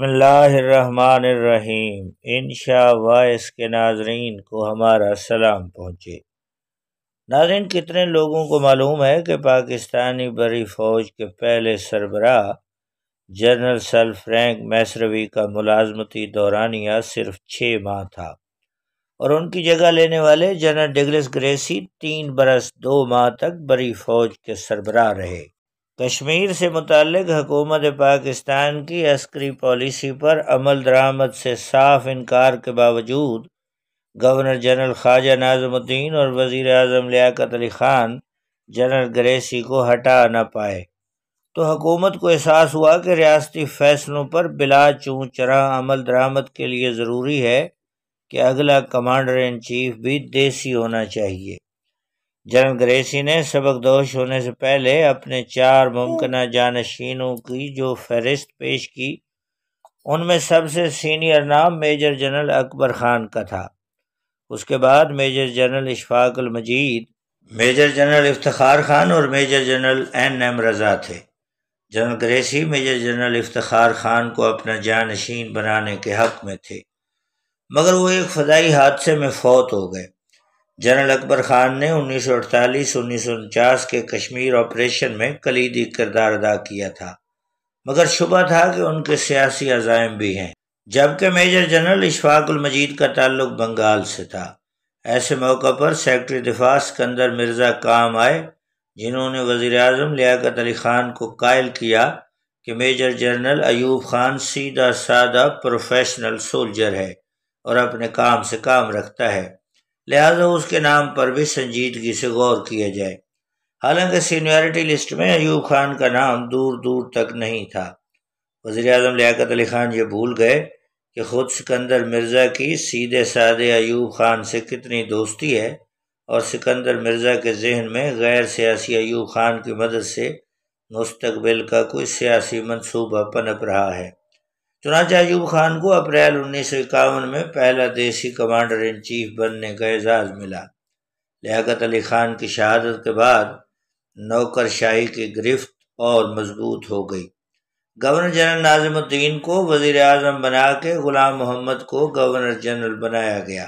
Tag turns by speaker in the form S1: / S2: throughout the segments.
S1: बसमीम इन वायस के नाजरीन को हमारा सलाम पहुँचे नाजरन कितने लोगों को मालूम है कि पाकिस्तानी बड़ी फ़ौज के पहले सरबरा जनरल सल फ्रेंक मैसरवी का मुलाजमती दौरानिया सिर्फ छः माह था और उनकी जगह लेने वाले जनरल डिगलिस ग्रेसी तीन बरस दो माह तक बड़ी फ़ौज के सरबरा रहे कश्मीर से मुतक हकूमत पाकिस्तान की अस्करी पॉलिसी पर अमल दरामद से साफ इनकार के बावजूद गवर्नर जनरल ख्वाजा नाजमुद्दीन और वज़ी अजम लियाकत अली ख़ान जनरल ग्रेसी को हटा ना पाए तो हुकूमत को एहसास हुआ कि रियाती फ़ैसलों पर बिला चूँ चरा अमल दरामद के लिए ज़रूरी है कि अगला कमांडर इन चीफ भी देसी होना चाहिए जनरल ग्रेसी ने सबक दोष होने से पहले अपने चार मुमकिन जानशीनों की जो फहरिस्त पेश की उनमें सबसे सीनियर नाम मेजर जनरल अकबर खान का था उसके बाद major general Ishfaq Majeed major general Iftikhar Khan और major general N M Raza थे general Gracey major general Iftikhar Khan को अपना जानशीन बनाने के हक में थे मगर वो एक फजाई हादसे में फौत हो गए जनरल अकबर खान ने 1948-1949 के कश्मीर ऑपरेशन में कलीदी किरदार अदा किया था मगर शुबा था कि उनके सियासी अजायम भी हैं जबकि मेजर जनरल इशफाकुल मजीद का ताल्लुक बंगाल से था ऐसे मौका पर सेक्रेटरी दिफा सिकंदर मिर्ज़ा काम आए जिन्होंने वजीर अजम लियाकत अली ख़ान को कायल किया कि मेजर जनरल अयूब खान सीधा सादा प्रोफेशनल सोल्जर है और अपने काम से काम रखता है लिहाजा उसके नाम पर भी संजीदगी से गौर किया जाए हालांकि सीनियरिटी लिस्ट में अयूब खान का नाम दूर दूर तक नहीं था वजी अजम लियाकत अली खान ये भूल गए कि ख़ुद सिकंदर मिर्ज़ा की सीधे साधे अयूब खान से कितनी दोस्ती है और सिकंदर मिर्ज़ा के जहन में गैर सियासी अयूब खान की मदद से मुस्तबिल का कोई सियासी मनसूबा पनप रहा है चुनाचे अयूब खान को अप्रैल उन्नीस में पहला देसी कमांडर इन चीफ बनने का एजाज़ मिला लियाकत अली खान की शहादत के बाद नौकरशाही की गिरफ्त और मजबूत हो गई गवर्नर जनरल नाजमुद्दीन को वजीर अजम बना के ग़ुलाम मोहम्मद को गवर्नर जनरल बनाया गया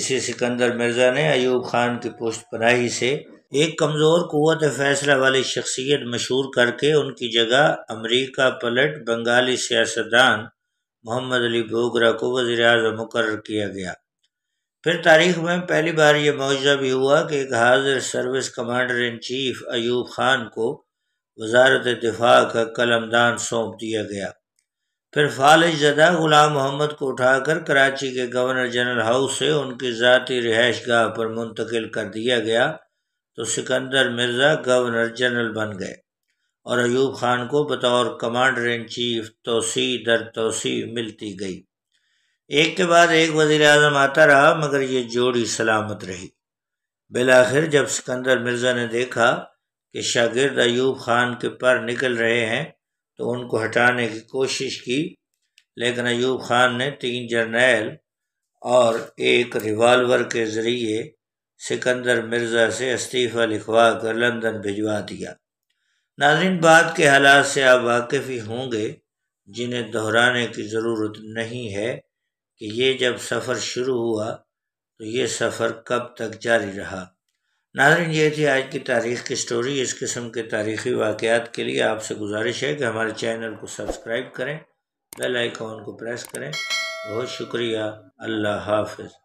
S1: इसी सिकंदर मिर्ज़ा ने अयूब खान की पुष्ट पनाही से एक कमज़ोर क़वत फ़ैसला वाली शख्सियत मशहूर करके उनकी जगह अमरीका पलट बंगाली सियासतदान मोहम्मद अली भोगरा को वज़ी अजम मुकर किया गया फिर तारीख में पहली बार ये मुआवजा भी हुआ कि एक हाजिर service commander in chief Ayub Khan को वजारत दिफा का कलमदान सौंप दिया गया फिर फालिज जदा गुलाम मोहम्मद को उठाकर कराची के गवर्नर जनरल हाउस से उनकी ज़ाती रिहाइश गाह पर मुंतकिल कर दिया गया तो सिकंदर मिर्ज़ा गवर्नर जनरल बन गए और अयूब खान को बतौर कमांडर इन चीफ तोसी दर तोसी मिलती गई एक के बाद एक वजीर अजम आता रहा मगर ये जोड़ी सलामत रही बिलाखिर जब सिकंदर मिर्ज़ा ने देखा कि शागिर्द अयूब खान के पर निकल रहे हैं तो उनको हटाने की कोशिश की लेकिन अयूब खान ने तीन जर्नैल और एक रिवाल्वर के ज़रिए सिकंदर मिर्ज़ा से इस्तीफ़ा लिखवा कर लंदन भिजवा दिया नाजिन बाद के हालात से आप वाकिफ ही होंगे जिन्हें दोहराने की ज़रूरत नहीं है कि ये जब सफ़र शुरू हुआ तो ये सफ़र कब तक जारी रहा नाजरन ये थी आज की तारीख़ की स्टोरी इस किस्म के तारीख़ी वाक़ात के लिए आपसे गुजारिश है कि हमारे चैनल को सब्सक्राइब करें बेल आइकॉन को प्रेस करें बहुत शुक्रिया अल्लाह हाफिज़